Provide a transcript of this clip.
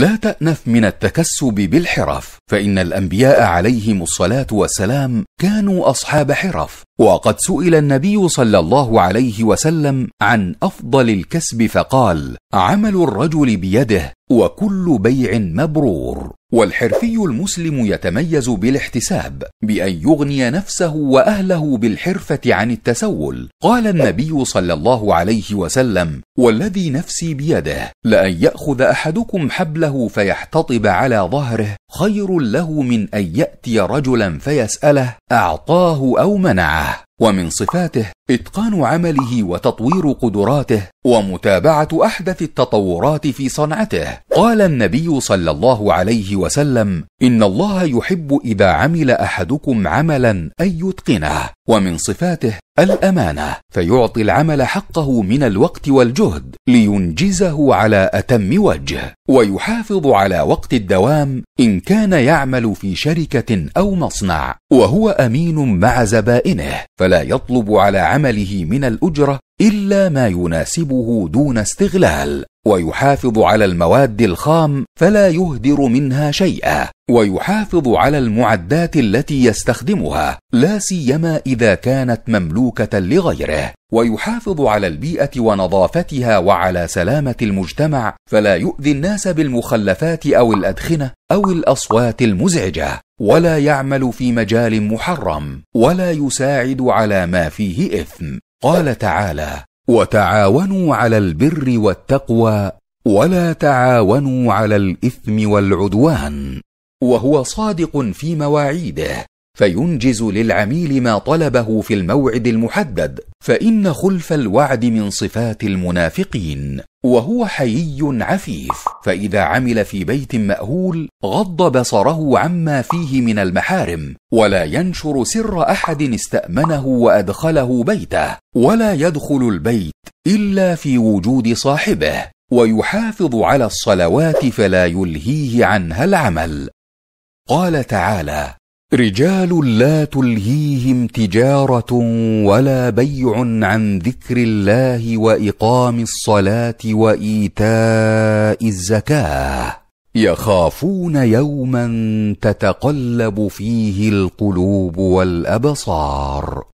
لا تأنف من التكسب بالحرف فإن الأنبياء عليهم الصلاة والسلام كانوا أصحاب حرف وقد سئل النبي صلى الله عليه وسلم عن أفضل الكسب فقال عمل الرجل بيده وكل بيع مبرور والحرفي المسلم يتميز بالاحتساب بان يغني نفسه واهله بالحرفه عن التسول قال النبي صلى الله عليه وسلم والذي نفسي بيده لأن يأخذ أحدكم حبله فيحتطب على ظهره خير له من أن يأتي رجلا فيسأله أعطاه أو منعه ومن صفاته اتقان عمله وتطوير قدراته ومتابعه احدث التطورات في صنعته قال النبي صلى الله عليه وسلم ان الله يحب اذا عمل احدكم عملا ان يتقنه ومن صفاته الامانه فيعطي العمل حقه من الوقت والجهد لينجزه على اتم وجه ويحافظ على وقت الدوام ان كان يعمل في شركه او مصنع وهو امين مع زبائنه فلا يطلب على عمله من الاجره الا ما يناسبه دون استغلال ويحافظ على المواد الخام فلا يهدر منها شيئا ويحافظ على المعدات التي يستخدمها لا سيما اذا كانت مملوكه لغيره ويحافظ على البيئه ونظافتها وعلى سلامه المجتمع فلا يؤذي الناس بالمخلفات او الادخنه او الاصوات المزعجه ولا يعمل في مجال محرم ولا يساعد على ما فيه اثم قال تعالى وتعاونوا على البر والتقوى ولا تعاونوا على الاثم والعدوان وهو صادق في مواعيده فينجز للعميل ما طلبه في الموعد المحدد فان خلف الوعد من صفات المنافقين وهو حيي عفيف فاذا عمل في بيت ماهول غض بصره عما فيه من المحارم ولا ينشر سر احد استامنه وادخله بيته ولا يدخل البيت الا في وجود صاحبه ويحافظ على الصلوات فلا يلهيه عنها العمل قال تعالى رجال لا تلهيهم تجاره ولا بيع عن ذكر الله واقام الصلاه وايتاء الزكاه يخافون يوما تتقلب فيه القلوب والابصار